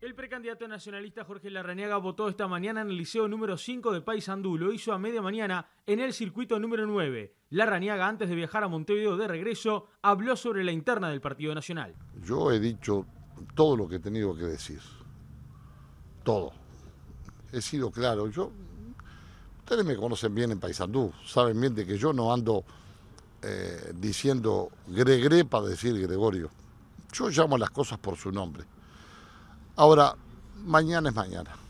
El precandidato nacionalista Jorge Larrañaga votó esta mañana en el liceo número 5 de Paysandú. Lo hizo a media mañana en el circuito número 9. Larrañaga, antes de viajar a Montevideo de regreso, habló sobre la interna del Partido Nacional. Yo he dicho todo lo que he tenido que decir. Todo. He sido claro. Yo, ustedes me conocen bien en Paysandú. Saben bien de que yo no ando eh, diciendo gregre para decir Gregorio. Yo llamo las cosas por su nombre. Ahora, mañana es mañana.